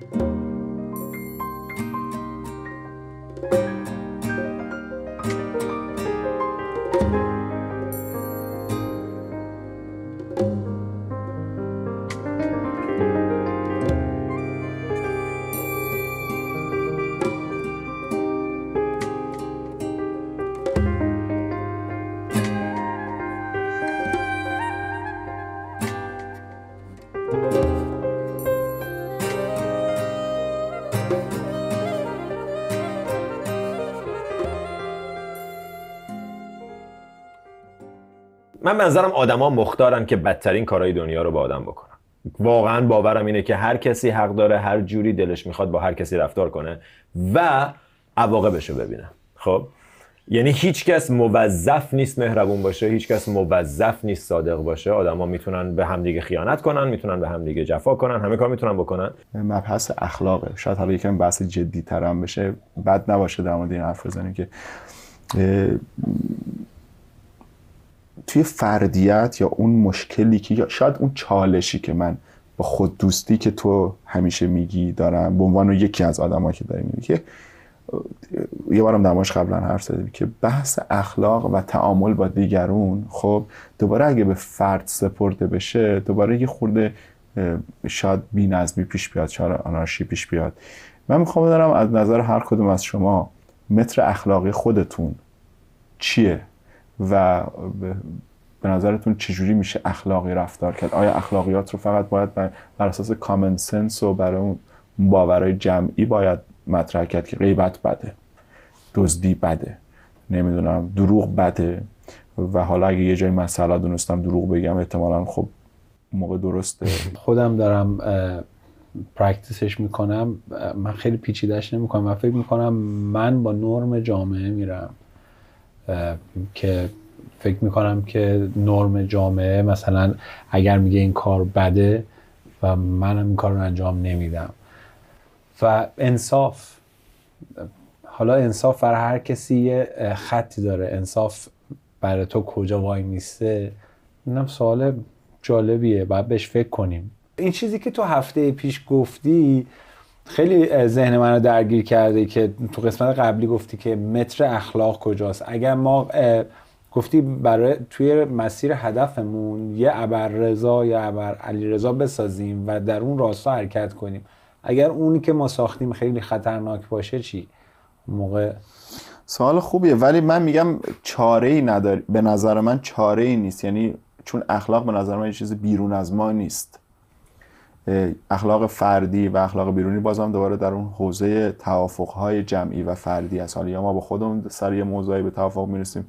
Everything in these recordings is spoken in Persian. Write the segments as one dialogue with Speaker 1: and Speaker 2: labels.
Speaker 1: Thank you. من به
Speaker 2: نظرم آدما مختارن که بدترین کارهای دنیا رو با آدم بکنن واقعا باورم اینه که هر کسی حق داره هر جوری دلش میخواد با هر کسی رفتار کنه و عواقبش رو ببینه خب یعنی هیچ کس موظف نیست مهربون باشه هیچ کس موظف نیست صادق باشه آدما میتونن به همدیگه خیانت کنن میتونن به همدیگه جفا کنن همه کار میتونن بکنن
Speaker 3: مبحث اخلاقه شاید حالا یکم بحث جدی بشه بد نباشه در مورد این که توی فردیت یا اون مشکلی که یا شاید اون چالشی که من با خود دوستی که تو همیشه میگی دارم به عنوان یکی از آدمایی که داری میگی که یه بارم دماش قبلا حرف زدیم که بحث اخلاق و تعامل با دیگرون خب دوباره اگه به فرد سپرده بشه دوباره یه خورده شاید بی نظمی پیش بیاد شاید آنارشی پیش بیاد من میخوام بدارم از نظر هر کدوم از شما متر اخلاقی خودتون چیه و به نظرتون چجوری میشه اخلاقی رفتار کرد آیا اخلاقیات رو فقط باید بر, اساس کامن سنس و برای اون باورهای جمعی باید مطرح کرد که غیبت بده دزدی بده نمیدونم دروغ بده و حالا اگه یه جای مسئله دونستم دروغ بگم احتمالا خب موقع درسته
Speaker 1: خودم دارم پرکتیسش میکنم من خیلی پیچیدش نمیکنم و فکر میکنم من با نرم جامعه میرم که فکر میکنم که نرم جامعه مثلا اگر میگه این کار بده و منم این کار رو انجام نمیدم و انصاف حالا انصاف بر هر کسی یه خطی داره انصاف برای تو کجا وای میسته اینم سوال جالبیه باید بهش فکر کنیم این چیزی که تو هفته پیش گفتی خیلی ذهن من رو درگیر کرده که تو قسمت قبلی گفتی که متر اخلاق کجاست اگر ما گفتی برای توی مسیر هدفمون یه ابر رضا یا ابر علی بسازیم و در اون راستا حرکت کنیم اگر اونی که ما ساختیم خیلی خطرناک باشه چی موقع
Speaker 3: سوال خوبیه ولی من میگم چاره ای نداری به نظر من چاره ای نیست یعنی چون اخلاق به نظر من یه چیز بیرون از ما نیست اخلاق فردی و اخلاق بیرونی بازم دوباره در اون حوزه توافقهای جمعی و فردی است حالا یا ما با خودمون سر یه موضوعی به توافق میرسیم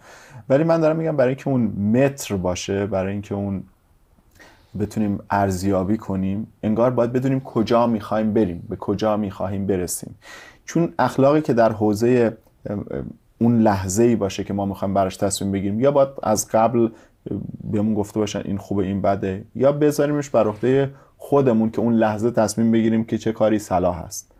Speaker 3: ولی من دارم میگم برای اینکه اون متر باشه برای اینکه اون بتونیم ارزیابی کنیم انگار باید بدونیم کجا میخوایم بریم به کجا میخواهیم برسیم چون اخلاقی که در حوزه اون لحظه ای باشه که ما میخوایم براش تصمیم بگیریم یا باید از قبل بهمون گفته باشن این خوبه این بده یا بذاریمش بر عهده خودمون که اون لحظه تصمیم بگیریم که چه کاری صلاح است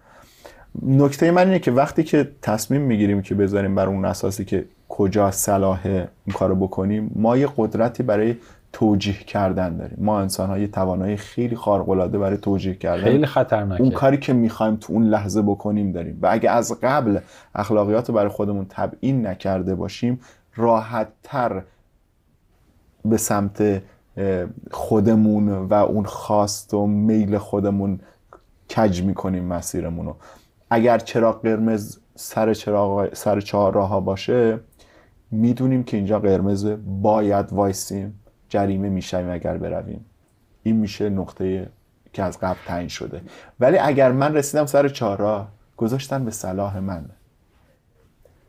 Speaker 3: نکته من اینه که وقتی که تصمیم میگیریم که بذاریم بر اون اساسی که کجا صلاح این کارو بکنیم ما یه قدرتی برای توجیه کردن داریم ما انسان های توانایی خیلی خارق العاده برای توجیه کردن خیلی
Speaker 1: خطرناکه اون کاری
Speaker 3: که میخوایم تو اون لحظه بکنیم داریم و اگه از قبل اخلاقیات رو برای خودمون تبیین نکرده باشیم راحت به سمت خودمون و اون خواست و میل خودمون کج میکنیم مسیرمون رو اگر چراغ قرمز سر, چراغ سر چهار راه ها باشه میدونیم که اینجا قرمز باید وایسیم جریمه میشیم اگر برویم این میشه نقطه که از قبل تعیین شده ولی اگر من رسیدم سر چهار راه گذاشتن به صلاح من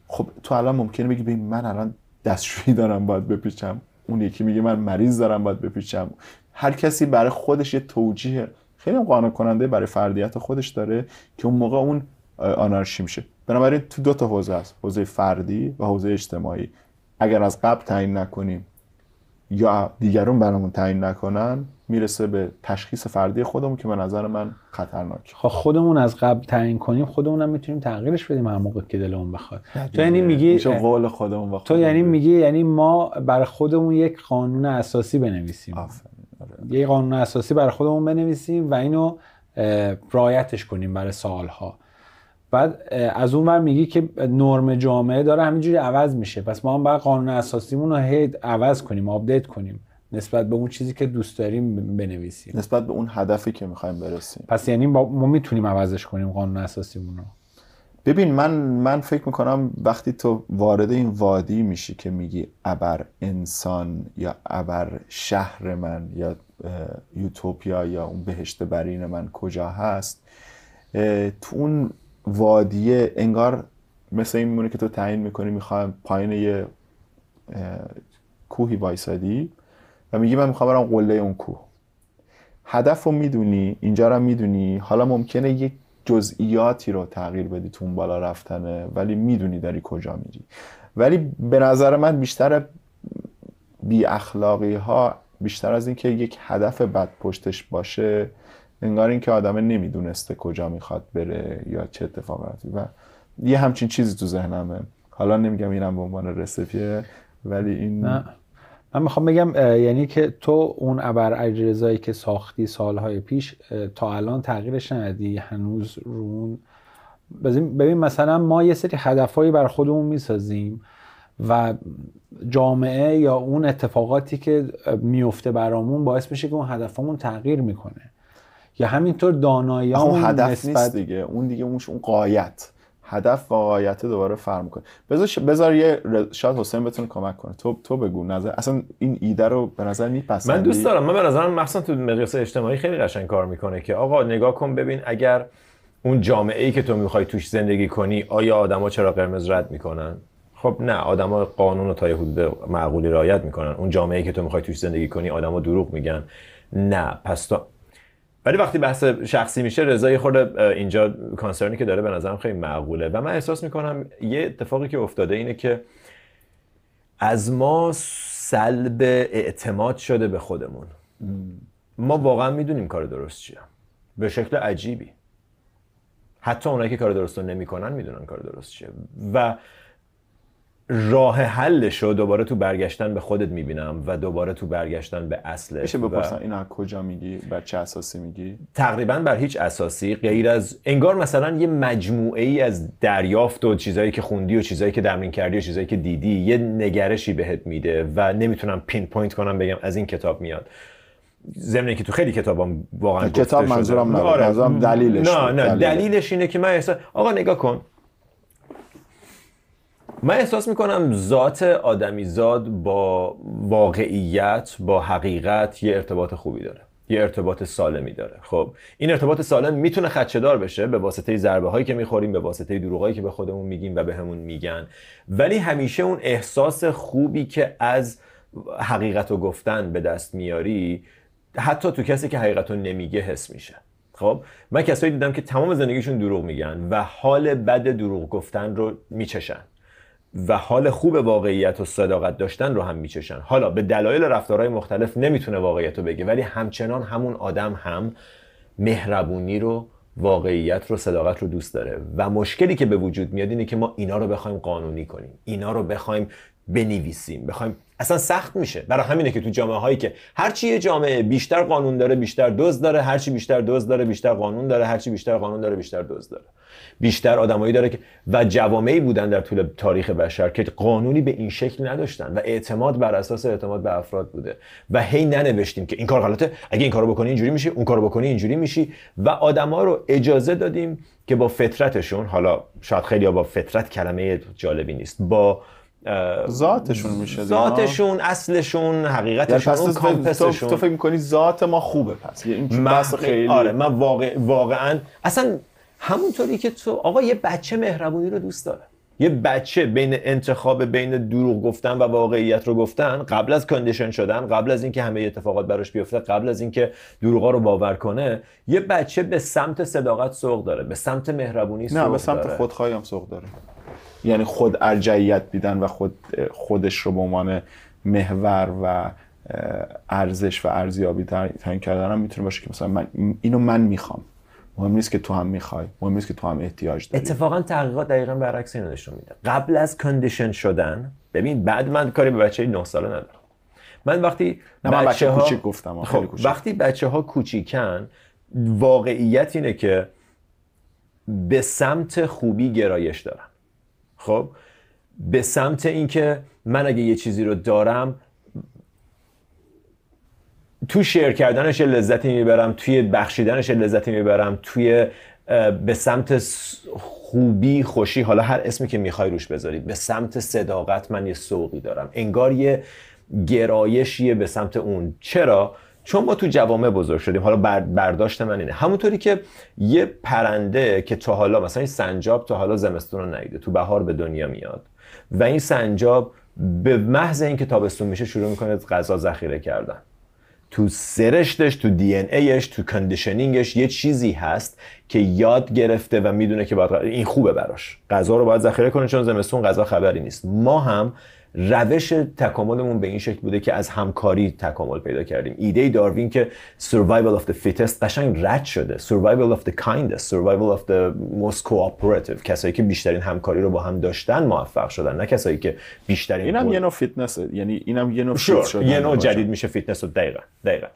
Speaker 3: خب تو الان ممکنه بگی من الان دستشویی دارم باید بپیچم اون یکی میگه من مریض دارم باید بپیچم هر کسی برای خودش یه توجیه خیلی قانع کننده برای فردیت خودش داره که اون موقع اون آنارشی میشه بنابراین تو دو تا حوزه هست حوزه فردی و حوزه اجتماعی اگر از قبل تعیین نکنیم یا دیگرون برامون تعیین نکنن میرسه به تشخیص فردی خودمون که به نظر من
Speaker 1: خطرناک خب خودمون از قبل تعیین کنیم خودمون هم میتونیم تغییرش بدیم هر موقع که دلمون بخواد تو یعنی میگی قول خودمون بخواد تو یعنی میگی یعنی ما بر خودمون یک قانون اساسی بنویسیم یه قانون اساسی بر خودمون بنویسیم و اینو رایتش کنیم برای سالها بعد از اون من میگی که نرم جامعه داره همینجوری عوض میشه پس ما هم باید قانون اساسیمون رو هید عوض کنیم آپدیت کنیم نسبت به اون چیزی که دوست داریم بنویسیم نسبت به اون هدفی که میخوایم برسیم پس یعنی ما میتونیم عوضش کنیم قانون اساسیمون رو ببین من من فکر میکنم
Speaker 3: وقتی تو وارد این وادی میشی که میگی ابر انسان یا ابر شهر من یا یوتوپیا یا اون بهشت برین من کجا هست تو اون وادیه انگار مثل این میمونه که تو تعیین میکنی میخوام پایین یه کوهی وایسادی و میگی من میخوام برم قله اون کوه هدف رو میدونی اینجا رو میدونی حالا ممکنه یک جزئیاتی رو تغییر بدی تو اون بالا رفتنه ولی میدونی داری کجا میری ولی به نظر من بیشتر بی اخلاقی ها بیشتر از اینکه یک هدف بد پشتش باشه انگار اینکه آدمه نمیدونسته کجا میخواد بره یا چه اتفاقاتی و یه همچین چیزی تو ذهنمه
Speaker 1: حالا نمیگم اینم به عنوان رسپیه ولی این نه. من میخوام بگم یعنی که تو اون ابر اجرزایی که ساختی سالهای پیش تا الان تغییرش ندی هنوز رون ببین مثلا ما یه سری هدفهایی بر خودمون میسازیم و جامعه یا اون اتفاقاتی که میفته برامون باعث میشه که اون هدفمون تغییر میکنه یا همینطور دانایی اون هدف نسبت... نیست
Speaker 3: دیگه اون دیگه اونش اون قایت هدف و قایت دوباره فرم کنه بذار بذار یه شاید حسین بتونه کمک کنه تو تو بگو نظر اصلا این ایده رو به نظر میپسندی من دوست دارم من به نظرم
Speaker 2: مخصوصا تو مقیاس اجتماعی خیلی قشنگ کار میکنه که آقا نگاه کن ببین اگر اون جامعه ای که تو میخوای توش زندگی کنی آیا آدما چرا قرمز رد میکنن خب نه آدما قانون رو تا یه حدود معقولی رعایت میکنن اون جامعه ای که تو میخوای توش زندگی کنی آدما دروغ میگن نه پس تو ولی وقتی بحث شخصی میشه رضای خود اینجا کانسرنی که داره به نظرم خیلی معقوله و من احساس میکنم یه اتفاقی که افتاده اینه که از ما سلب اعتماد شده به خودمون ما واقعا میدونیم کار درست چیه به شکل عجیبی حتی اونایی که کار درست رو نمیکنن میدونن کار درست چیه و راه حلش رو دوباره تو برگشتن به خودت میبینم و دوباره تو برگشتن به اصل میشه بپرسم اینا کجا میگی بر چه اساسی میگی تقریبا بر هیچ اساسی غیر از انگار مثلا یه مجموعه ای از دریافت و چیزایی که خوندی و چیزایی که درمین کردی و چیزایی که دیدی یه نگرشی بهت میده و نمیتونم پین پوینت کنم بگم از این کتاب میاد زمینه که تو خیلی کتابم واقعا کتاب منظورم آره. نه نه نه دلیلش اینه که من آقا نگاه کن من احساس میکنم ذات زاد با واقعیت با حقیقت یه ارتباط خوبی داره یه ارتباط سالمی داره خب این ارتباط سالم میتونه خدشه‌دار بشه به واسطه ضربه هایی که میخوریم به واسطه دروغایی که به خودمون میگیم و به همون میگن ولی همیشه اون احساس خوبی که از حقیقت و گفتن به دست میاری حتی تو کسی که حقیقت رو نمیگه حس میشه خب من کسایی دیدم که تمام زندگیشون دروغ میگن و حال بد دروغ گفتن رو میچشن و حال خوب واقعیت و صداقت داشتن رو هم میچشن حالا به دلایل رفتارهای مختلف نمیتونه واقعیت رو بگه ولی همچنان همون آدم هم مهربونی رو واقعیت رو صداقت رو دوست داره و مشکلی که به وجود میاد اینه که ما اینا رو بخوایم قانونی کنیم اینا رو بخوایم بنویسیم بخوایم اصلا سخت میشه برای همینه که تو جامعه هایی که هرچی یه جامعه بیشتر قانون داره بیشتر دزد داره هرچی بیشتر دزد داره بیشتر قانون داره هرچی بیشتر قانون داره بیشتر دزد داره بیشتر آدمایی داره که و جوامعی بودن در طول تاریخ بشر که قانونی به این شکل نداشتن و اعتماد بر اساس اعتماد به افراد بوده و هی ننوشتیم که این کار غلطه اگه این کارو بکنی اینجوری میشه، اون کارو بکنی اینجوری میشی و آدما رو اجازه دادیم که با فطرتشون حالا شاید خیلی با فطرت کلمه جالبی نیست با ذاتشون میشه ذاتشون اصلشون حقیقتشون یعنی پس تو فکر میکنی ذات ما خوبه پس من خیلی آره من واقع... واقعا اصلا همونطوری که تو آقا یه بچه مهربونی رو دوست داره یه بچه بین انتخاب بین دروغ گفتن و واقعیت رو گفتن قبل از کاندیشن شدن قبل از اینکه همه اتفاقات براش بیفته قبل از اینکه دروغا رو باور کنه یه بچه به سمت صداقت سوق داره به سمت مهربونی سوق داره نه به سمت خودخواهی هم سوق داره
Speaker 3: یعنی خود ارجعیت بیدن و خود خودش رو به عنوان محور و ارزش و ارزیابی تعیین کردن هم میتونه باشه که مثلا من اینو من میخوام مهم
Speaker 2: نیست که تو هم میخوای مهم نیست که تو هم احتیاج داری اتفاقا تحقیقات دقیقا برعکس اینو نشون میده قبل از کندیشن شدن ببین بعد من کاری به بچه 9 ساله ندارم من وقتی نه من بچه ها... کوچیک گفتم خب وقتی بچه ها کوچیکن واقعیت اینه که به سمت خوبی گرایش دارم خب به سمت اینکه من اگه یه چیزی رو دارم تو شیر کردنش لذتی میبرم توی بخشیدنش لذتی میبرم توی به سمت خوبی خوشی حالا هر اسمی که میخوای روش بذاری به سمت صداقت من یه سوقی دارم انگار یه گرایشیه به سمت اون چرا چون ما تو جوامع بزرگ شدیم حالا برداشت من اینه همونطوری که یه پرنده که تا حالا مثلا این سنجاب تا حالا زمستون رو نیده تو بهار به دنیا میاد و این سنجاب به محض اینکه تابستون میشه شروع میکنه غذا ذخیره کردن تو سرشتش تو دی ان ایش تو کندیشنینگش یه چیزی هست که یاد گرفته و میدونه که باید این خوبه براش غذا رو باید ذخیره کنه چون زمستون غذا خبری نیست ما هم روش تکاملمون به این شکل بوده که از همکاری تکامل پیدا کردیم ایده داروین که survival of the fittest قشنگ رد شده survival of the kindest survival of the most cooperative کسایی که بیشترین همکاری رو با هم داشتن موفق شدن نه کسایی که بیشترین اینم بول... یه نوع فیتنسه یعنی اینم یه نوع جدید میشه فیتنس و دقیقا دقیقا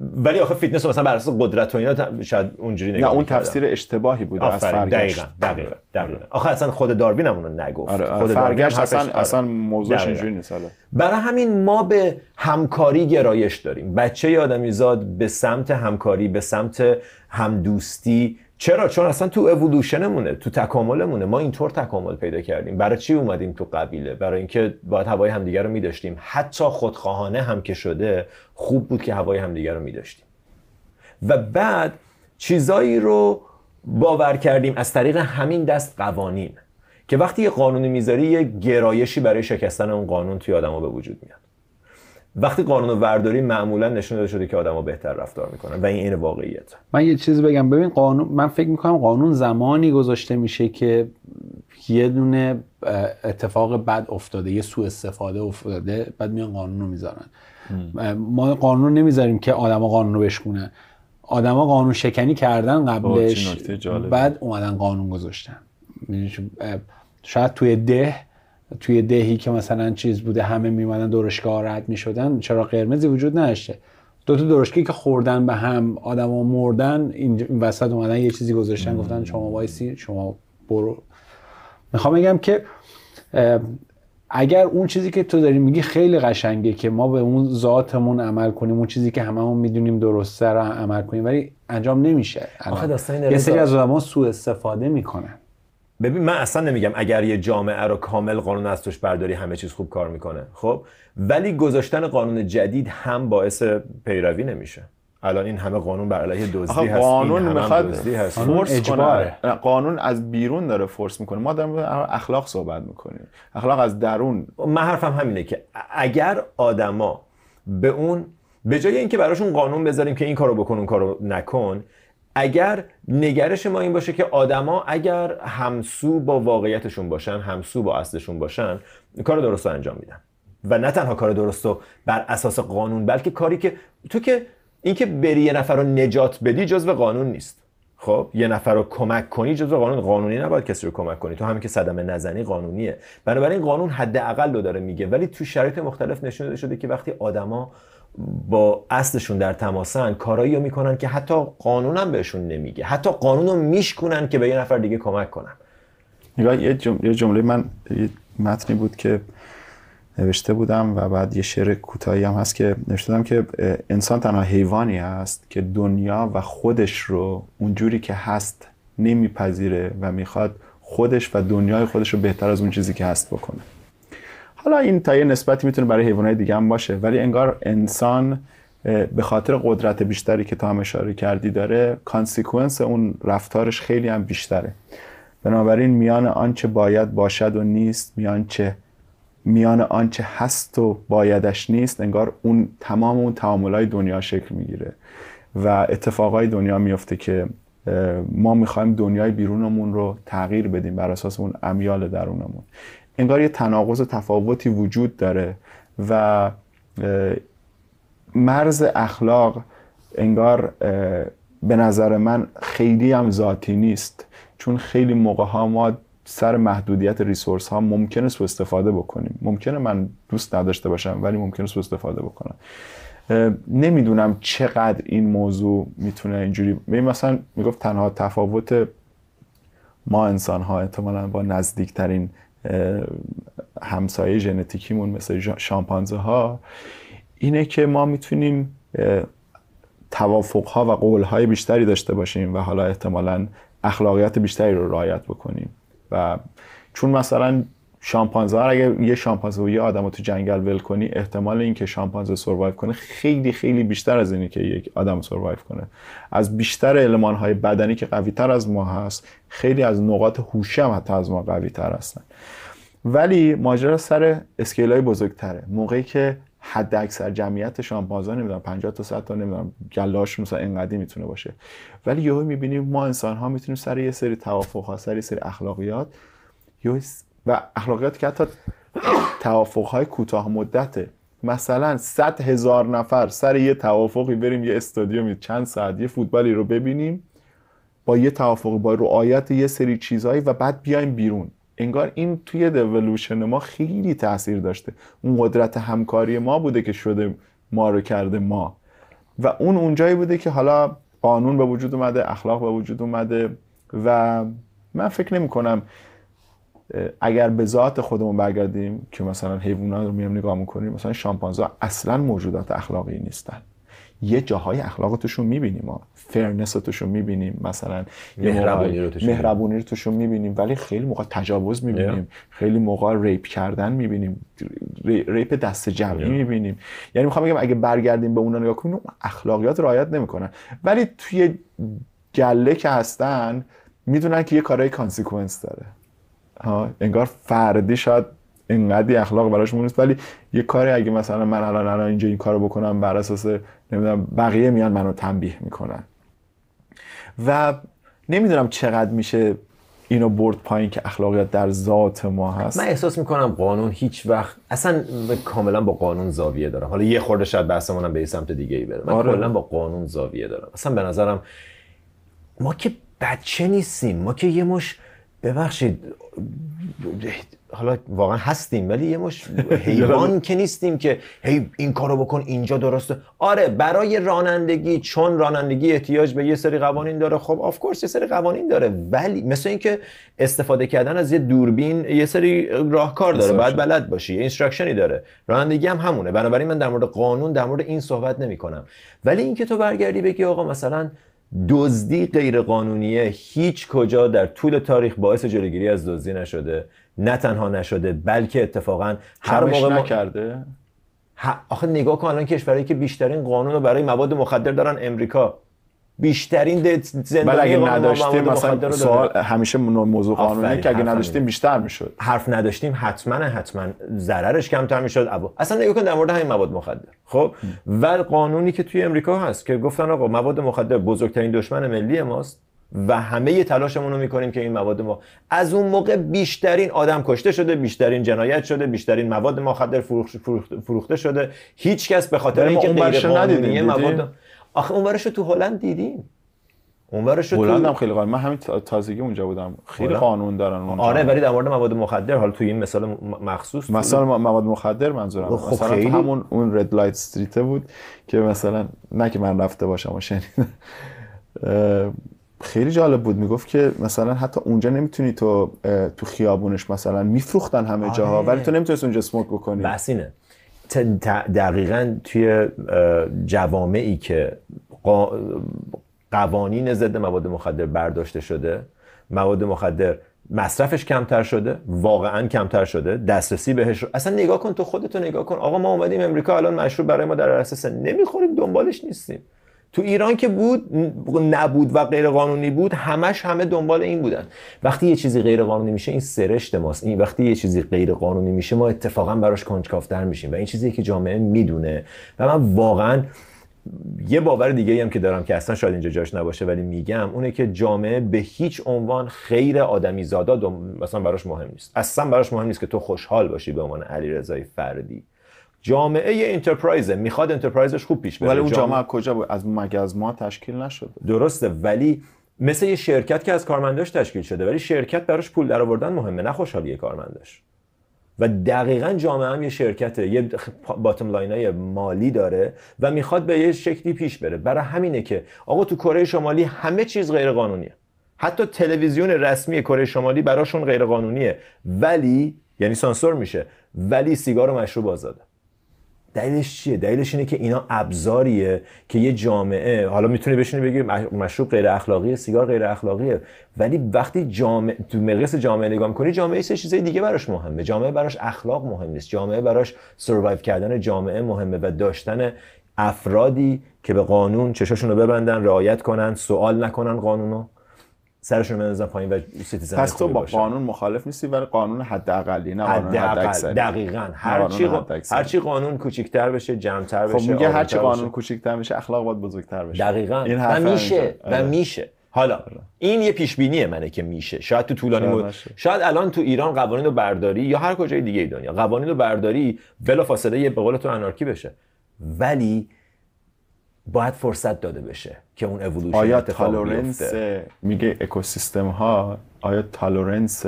Speaker 2: ولی آخه فیتنس مثلا بر اساس قدرت و اینا شاید اونجوری نگاه نه اون تفسیر اشتباهی بوده از فرگشت دقیقا دقیقاً, آخه اصلا خود داروین هم اونو نگفت آره،, آره، خود فرگشت اصلا آره. اصلا موضوعش اینجوری نیست برای همین ما به همکاری گرایش داریم بچه آدمیزاد به سمت همکاری به سمت همدوستی چرا چون اصلا تو اِوولوشنمونه تو تکاملمونه ما اینطور تکامل پیدا کردیم برای چی اومدیم تو قبیله برای اینکه باید هوای همدیگه رو میداشتیم حتی خودخواهانه هم که شده خوب بود که هوای همدیگه رو میداشتیم و بعد چیزایی رو باور کردیم از طریق همین دست قوانین که وقتی یه قانونی میذاری یه گرایشی برای شکستن اون قانون توی آدما به وجود میاد وقتی قانون ورداری معمولا نشون داده شده که آدما بهتر رفتار میکنن و این این واقعیت
Speaker 1: من یه چیز بگم ببین قانون من فکر میکنم قانون زمانی گذاشته میشه که یه دونه اتفاق بد افتاده یه سوء استفاده افتاده بعد میان قانون رو میذارن ما قانون نمیذاریم که آدما قانون رو بشکونن آدما قانون شکنی کردن قبلش بعد اومدن قانون گذاشتن شاید توی ده توی دهی که مثلا چیز بوده همه میمدن درشگاه رد میشدن چرا قرمزی وجود نداشته دو تا درشکی که خوردن به هم آدما مردن این وسط اومدن یه چیزی گذاشتن گفتن شما وایسی شما برو میخوام بگم که اگر اون چیزی که تو داری میگی خیلی قشنگه که ما به اون ذاتمون عمل کنیم اون چیزی که هممون میدونیم درسته رو عمل کنیم ولی انجام نمیشه یه سری از آدما سوء استفاده میکنن ببین من اصلا نمیگم اگر یه جامعه رو کامل
Speaker 2: قانون از توش برداری همه چیز خوب کار میکنه خب ولی گذاشتن قانون جدید هم باعث پیروی نمیشه الان این همه قانون بر علیه دزدی هست قانون میخواد
Speaker 3: فورس کنه قانون از بیرون داره فورس میکنه ما در اخلاق صحبت میکنیم
Speaker 2: اخلاق از درون من حرفم همینه که اگر آدما به اون به جای اینکه براشون قانون بذاریم که این کارو بکن کارو نکن اگر نگرش ما این باشه که آدما اگر همسو با واقعیتشون باشن همسو با اصلشون باشن کار درست رو انجام میدن و نه تنها کار درست رو بر اساس قانون بلکه کاری که تو که اینکه بری یه نفر رو نجات بدی جزو قانون نیست خب یه نفر رو کمک کنی جزو قانون قانونی نباید کسی رو کمک کنی تو همین که صدمه نزنی قانونیه بنابراین قانون حداقل رو داره میگه ولی تو شرایط مختلف نشون داده شده که وقتی آدما با اصلشون در تماسن کارایی رو میکنن که حتی قانونم بهشون نمیگه حتی قانون رو میشکنن که به یه نفر دیگه کمک کنن
Speaker 3: نگاه یه جمله من متنی بود که نوشته بودم و بعد یه شعر کوتاهی هم هست که نوشته که انسان تنها حیوانی است که دنیا و خودش رو اونجوری که هست نمیپذیره و میخواد خودش و دنیای خودش رو بهتر از اون چیزی که هست بکنه حالا این تا یه نسبتی میتونه برای حیوانات دیگه هم باشه ولی انگار انسان به خاطر قدرت بیشتری که تا هم اشاره کردی داره کانسیکونس اون رفتارش خیلی هم بیشتره بنابراین میان آنچه باید باشد و نیست میان چه میان آنچه هست و بایدش نیست انگار اون تمام اون های دنیا شکل میگیره و اتفاقای دنیا میفته که ما میخوایم دنیای بیرونمون رو تغییر بدیم بر اساس اون امیال درونمون انگار یه تناقض و تفاوتی وجود داره و مرز اخلاق انگار به نظر من خیلی هم ذاتی نیست چون خیلی موقع ها ما سر محدودیت ریسورس ها ممکنه سو استفاده بکنیم ممکنه من دوست نداشته باشم ولی ممکنه سو استفاده بکنم نمیدونم چقدر این موضوع میتونه اینجوری ببین مثلا میگفت تنها تفاوت ما انسان ها احتمالا با نزدیکترین همسایه ژنتیکیمون مثل شامپانزه ها اینه که ما میتونیم توافق ها و قول های بیشتری داشته باشیم و حالا احتمالا اخلاقیات بیشتری رو رعایت بکنیم و چون مثلا شامپانزه ها اگه یه شامپانزه و یه آدم رو تو جنگل ول کنی احتمال اینکه شامپانزه سروایو کنه خیلی خیلی بیشتر از اینه که یک آدم سروایو کنه از بیشتر علمان های بدنی که قوی تر از ما هست خیلی از نقاط هوشی هم حتی از ما قوی تر هستن ولی ماجرا سر اسکیل های بزرگتره موقعی که حد اکثر جمعیت شامپانزه نمیدونم 50 تا 100 تا نمیدونم گلاش مثلا اینقدی میتونه باشه ولی یهو میبینیم ما انسان ها میتونیم سر یه سری توافق ها سر سری اخلاقیات یه و اخلاقیات که حتی های کوتاه مدته مثلا 100 هزار نفر سر یه توافقی بریم یه استادیومی چند ساعت یه فوتبالی رو ببینیم با یه توافق با رعایت یه سری چیزهایی و بعد بیایم بیرون انگار این توی دولوشن ما خیلی تاثیر داشته اون قدرت همکاری ما بوده که شده ما رو کرده ما و اون اونجایی بوده که حالا قانون به وجود اومده اخلاق به وجود اومده و من فکر نمی کنم اگر به ذات خودمون برگردیم که مثلا حیوانات رو میام نگاه میکنیم مثلا شامپانزا اصلا موجودات اخلاقی نیستن یه جاهای اخلاق توشون میبینیم ما فرنس رو توشون میبینیم مثلا مهربونی رو توشون مهربونی میبینیم ولی خیلی موقع تجاوز میبینیم خیلی موقع ریپ کردن میبینیم ریپ دست جمعی میبینیم یعنی میخوام بگم اگه برگردیم به اونا نگاه کنیم اخلاقیات رعایت نمیکنن ولی توی گله که هستن میدونن که یه کارهای کانسیکونس داره ها انگار فردی شاید انقدر اخلاق براش مهم نیست ولی یه کاری اگه مثلا من الان الان اینجا این کارو بکنم بر اساس نمیدونم بقیه میان منو تنبیه میکنن و
Speaker 2: نمیدونم چقدر میشه اینو برد پایین که اخلاقیات در ذات ما هست من احساس میکنم قانون هیچ وقت اصلا کاملا با قانون زاویه دارم حالا یه خورده شاید بحثمونم به سمت دیگه ای بره من آره. کلا با قانون زاویه دارم اصلا به نظرم ما که بچه نیستیم ما که یه مش ببخشید حالا واقعا هستیم ولی یه مش حیوان که نیستیم که هی این کارو بکن اینجا درسته آره برای رانندگی چون رانندگی احتیاج به یه سری قوانین داره خب آف کورس یه سری قوانین داره ولی مثل اینکه استفاده کردن از یه دوربین یه سری راهکار داره باید بلد باشی اینستراکشنی داره رانندگی هم همونه بنابراین من در مورد قانون در مورد این صحبت نمی کنم ولی اینکه تو برگردی بگی آقا مثلا دزدی غیرقانونیه هیچ کجا در طول تاریخ باعث جلوگیری از دزدی نشده نه تنها نشده بلکه اتفاقا هر موقع ما... نکرده آخه نگاه کن الان کشورهایی که بیشترین قانون رو برای مواد مخدر دارن امریکا بیشترین زندانی بله اگه نداشتیم مثلا سوال همیشه موضوع قانونی که اگه نداشتیم بیشتر میشد حرف نداشتیم حتما حتما ضررش کمتر میشد اصلا نگاه کن در مورد همین مواد مخدر خب و قانونی که توی امریکا هست که گفتن آقا مواد مخدر بزرگترین دشمن ملی ماست و همه تلاشمون رو میکنیم که این مواد ما از اون موقع بیشترین آدم کشته شده بیشترین جنایت شده بیشترین مواد مخدر فروخته شده هیچ کس به خاطر اینکه غیر مواد آخه اون رو تو هلند دیدیم هلندم هم خیلی قانون من همین تازگی اونجا بودم خیلی قانون دارن اونجا آره ولی در مورد مواد مخدر حال تو این مثال مخصوص مثلا
Speaker 3: مواد مخدر منظورم خب مثلا همون اون رد لایت استریت بود که مثلا نه که من رفته باشم و خیلی جالب بود میگفت که مثلا حتی اونجا نمیتونی تو تو خیابونش مثلا میفروختن همه جاها آره. ولی تو
Speaker 2: نمیتونی اونجا سموک بکنی بس دقیقا توی جوامعی که قوانین ضد مواد مخدر برداشته شده مواد مخدر مصرفش کمتر شده واقعا کمتر شده دسترسی بهش رو اصلا نگاه کن تو خودتو نگاه کن آقا ما اومدیم امریکا الان مشروب برای ما در اساس نمیخوریم دنبالش نیستیم تو ایران که بود نبود و غیر قانونی بود همش همه دنبال این بودن وقتی یه چیزی غیر قانونی میشه این سرشت ماست این وقتی یه چیزی غیر قانونی میشه ما اتفاقا براش کنجکاوتر میشیم و این چیزی که جامعه میدونه و من واقعا یه باور دیگه هم که دارم که اصلا شاید اینجا جاش نباشه ولی میگم اونه که جامعه به هیچ عنوان خیر آدمی زادا مثلا براش مهم نیست اصلا براش مهم نیست که تو خوشحال باشی به عنوان رضای فردی جامعه انترپرایز میخواد انترپرایزش خوب پیش بره ولی اون جامعه کجا بود از مگه از ما تشکیل نشده درسته ولی مثل یه شرکت که از کارمنداش تشکیل شده ولی شرکت براش پول درآوردن مهمه نه خوشحالی کارمنداش و دقیقا جامعه هم یه شرکت یه باتم لاین های مالی داره و میخواد به یه شکلی پیش بره برای همینه که آقا تو کره شمالی همه چیز غیر قانونیه حتی تلویزیون رسمی کره شمالی براشون غیر قانونیه ولی یعنی سانسور میشه ولی سیگار و مشروب آزاده دلیلش چیه دلیلش اینه که اینا ابزاریه که یه جامعه حالا میتونه بشینه بگی مشروب غیر اخلاقیه سیگار غیر اخلاقیه ولی وقتی جامعه تو مقیاس جامعه نگاه میکنی جامعه سه چیزای دیگه براش مهمه جامعه براش اخلاق مهم نیست جامعه براش سروایو کردن جامعه مهمه و داشتن افرادی که به قانون چشاشون رو ببندن رعایت کنن سوال نکنن قانونو سرشون پایین و سیتیزن پس تو با قانون
Speaker 3: مخالف نیستی ولی قانون حد اقلی نه قانون حد, اکثری دقیقاً هر چی هر چی
Speaker 2: قانون کوچیک‌تر بشه جمع‌تر خب بشه خب میگه هر چی قانون کوچیک‌تر بشه اخلاق باید بزرگتر بشه دقیقاً این و میشه و آره. میشه حالا آره. این یه پیش بینی منه که میشه شاید تو طولانی شاید, شاید الان تو ایران قوانین و برداری یا هر کجای دیگه دنیا قوانین رو برداری بلافاصله یه به قول تو انارکی بشه ولی باید فرصت داده بشه که اون اولوشن آیا تالورنس میگه
Speaker 3: اکوسیستم ها آیا تالورنس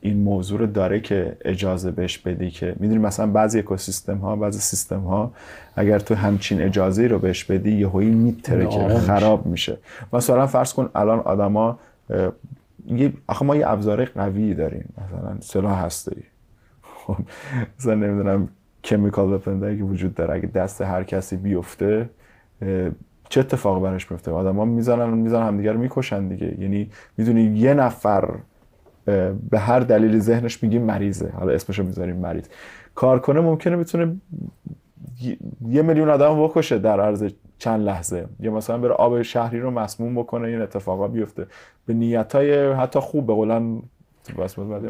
Speaker 3: این موضوع رو داره که اجازه بهش بدی که میدونی مثلا بعضی اکوسیستم ها بعضی سیستم ها اگر تو همچین اجازه رو بهش بدی هایی میتره که خراب میشه مثلا فرض کن الان آدما یه آخه ما یه ابزار قوی داریم مثلا سلاح هستی خب مثلا نمیدونم کمیکال وپن که وجود داره اگه دست هر کسی بیفته چه اتفاقی براش میفته آدما میزنن میزنن همدیگه رو میکشن دیگه یعنی میدونی یه نفر به هر دلیل ذهنش میگی مریضه حالا اسمش رو میذاریم مریض کارکنه ممکنه میتونه یه میلیون آدم بکشه در عرض چند لحظه یا مثلا بره آب شهری رو مسموم بکنه این اتفاقا
Speaker 2: بیفته به نیتای حتی خوب به قولن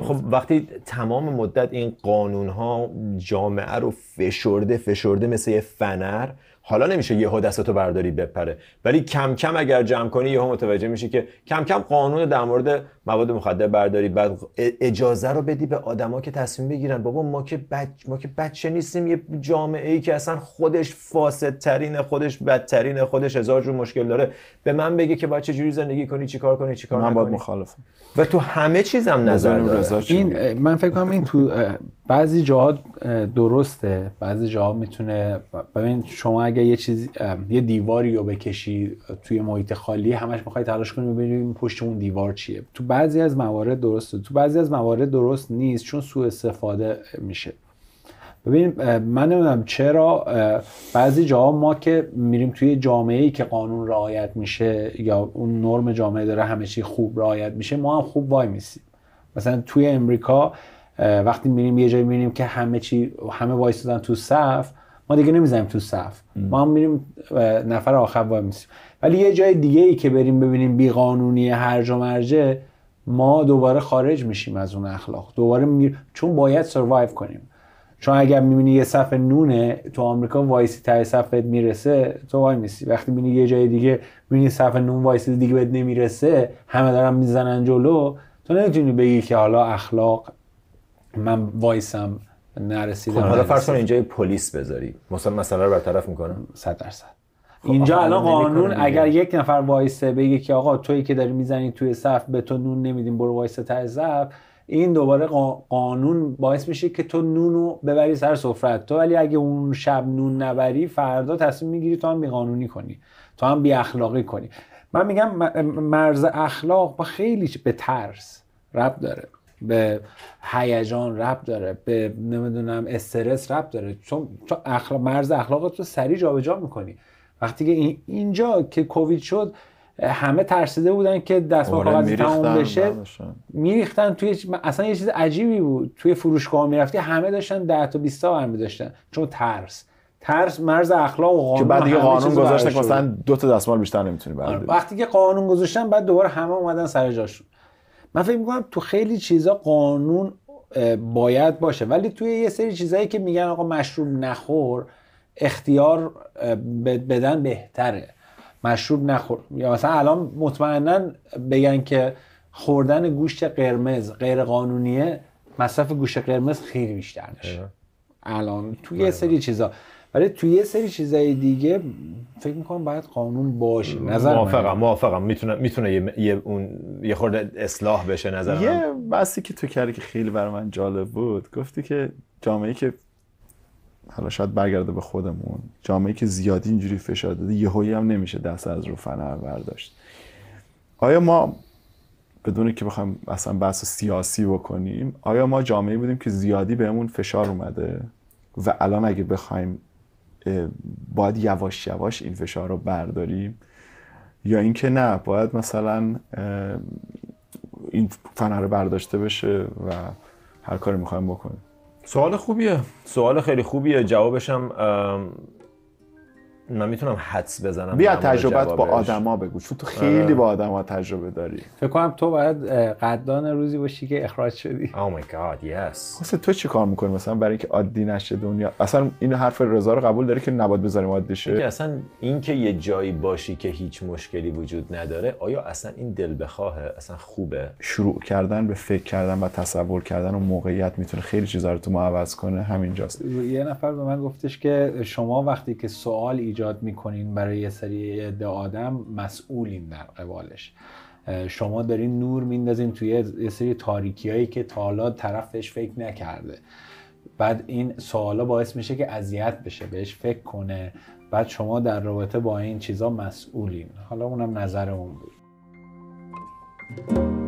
Speaker 2: خب وقتی تمام مدت این قانون ها جامعه رو فشرده فشرده مثل یه فنر حالا نمیشه یهو دستتو برداری بپره ولی کم کم اگر جمع کنی یهو متوجه میشه که کم کم قانون در مورد مواد مخدر برداری بعد اجازه رو بدی به آدما که تصمیم بگیرن بابا ما که ما که بچه نیستیم یه جامعه ای که اصلا خودش فاسدترین خودش بدترین خودش هزار جور مشکل داره به من بگه که بچه جوری زندگی کنی چیکار کنی چیکار من باید
Speaker 1: مخالفم و تو همه چیزم نظر این من فکر کنم این تو بعضی جاها درسته بعضی جاها میتونه ببین شما اگه یه چیز یه دیواری رو بکشی توی محیط خالی همش میخوای تلاش کنی ببینیم پشت اون دیوار چیه تو بعضی از موارد درسته تو بعضی از موارد درست نیست چون سوء استفاده میشه ببین من نمیدونم چرا بعضی جاها ما که میریم توی جامعه ای که قانون رعایت میشه یا اون نرم جامعه داره همه چی خوب رعایت میشه ما هم خوب وای میسیم مثلا توی امریکا وقتی میریم یه جایی می‌بینیم که همه چی همه وایسادن تو صف ما دیگه نمیزنیم تو صف ما هم میریم نفر آخر وای میسیم ولی یه جای دیگه ای که بریم ببینیم بی قانونی هرج و مرجه ما دوباره خارج میشیم از اون اخلاق دوباره میر... چون باید سروایو کنیم چون اگر میبینی یه صف نونه تو آمریکا وایسی تای صفت میرسه تو وای میسی وقتی میبینی یه جای دیگه میبینی صف نون وایسی دیگه بهت نمیرسه همه دارن میزنن جلو تو نمیتونی بگی که حالا اخلاق من وایسم نرسیدم خب، حالا بله. فرض اینجا
Speaker 2: پلیس بذاری مثلا مثلا رو برطرف
Speaker 1: میکنم 100 درصد خب، اینجا الان قانون اگر یک نفر وایسه بگه که آقا تویی که داری میزنی توی صف به تو نون نمیدیم برو وایسه تر صف این دوباره قانون باعث میشه که تو نونو ببری سر سفرت تو ولی اگه اون شب نون نبری فردا تصمیم میگیری تو هم قانونی کنی تو هم بی اخلاقی کنی من میگم مرز اخلاق با خیلی به ترس رب داره به هیجان رب داره به نمیدونم استرس رب داره چون مرز اخلاقت رو سریع جابجا میکنی وقتی که اینجا که کووید شد همه ترسیده بودن که دستمال کاغذی تموم بشه میریختن توی اصلا یه چیز عجیبی بود توی فروشگاه میرفتی همه داشتن ده تا 20 تا برمی داشتن چون ترس ترس مرز اخلاق و قانون که بعد قانون گذاشتن که
Speaker 3: دو تا دستمال بیشتر نمیتونی برداری آره.
Speaker 1: وقتی که قانون گذاشتن بعد دوباره همه اومدن سر جاشون من فکر میکنم تو خیلی چیزا قانون باید باشه ولی توی یه سری چیزایی که میگن آقا مشروب نخور اختیار بدن بهتره مشروب نخور یا مثلا الان مطمئنا بگن که خوردن گوشت قرمز غیر قانونیه مصرف گوشت قرمز خیلی بیشتر نشه آره. الان توی یه بله، سری بله. چیزا ولی توی یه سری چیزای دیگه فکر میکنم باید قانون باشه نظر موافقم من. موافقم میتونه میتونه
Speaker 2: یه اون یه خورده اصلاح بشه نظر یه بحثی که تو کردی که خیلی برای من جالب
Speaker 3: بود گفتی که جامعه که حالا شاید برگرده به خودمون جامعه که زیادی اینجوری فشار داده یهویی هم نمیشه دست از رو فنر برداشت آیا ما بدون که بخوایم اصلا بحث سیاسی بکنیم آیا ما جامعه بودیم که زیادی بهمون فشار اومده و الان اگه بخوایم باید یواش یواش این فشار رو برداریم یا اینکه نه باید مثلا این فنر رو برداشته بشه و هر کاری میخوایم بکنیم
Speaker 2: سوال خوبیه سوال خیلی خوبیه جوابشم من میتونم حدس بزنم بیا تجربت با آدما بگو چون تو آره. خیلی با آدما تجربه
Speaker 1: داری فکر کنم تو باید قدان روزی باشی که اخراج شدی او مای گاد یس
Speaker 3: واسه تو چی کار میکنی مثلا برای اینکه عادی نشه دنیا اصلا این حرف رضا رو قبول داری که نباید بذاریم عادی شه اینکه
Speaker 2: اصلا اینکه یه جایی باشی که هیچ مشکلی وجود نداره آیا اصلا این
Speaker 1: دل بخواهه اصلا
Speaker 2: خوبه
Speaker 3: شروع کردن به فکر کردن و تصور کردن و موقعیت میتونه خیلی چیزا رو تو ما عوض کنه همینجاست
Speaker 1: یه نفر به من گفتش که شما وقتی که سوال ایجاد میکنین برای یه سری عده آدم مسئولین در قبالش شما دارین نور میندازین توی یه سری تاریکی هایی که تا طرفش فکر نکرده بعد این سوالا باعث میشه که اذیت بشه بهش فکر کنه بعد شما در رابطه با این چیزا مسئولین حالا اونم اون بود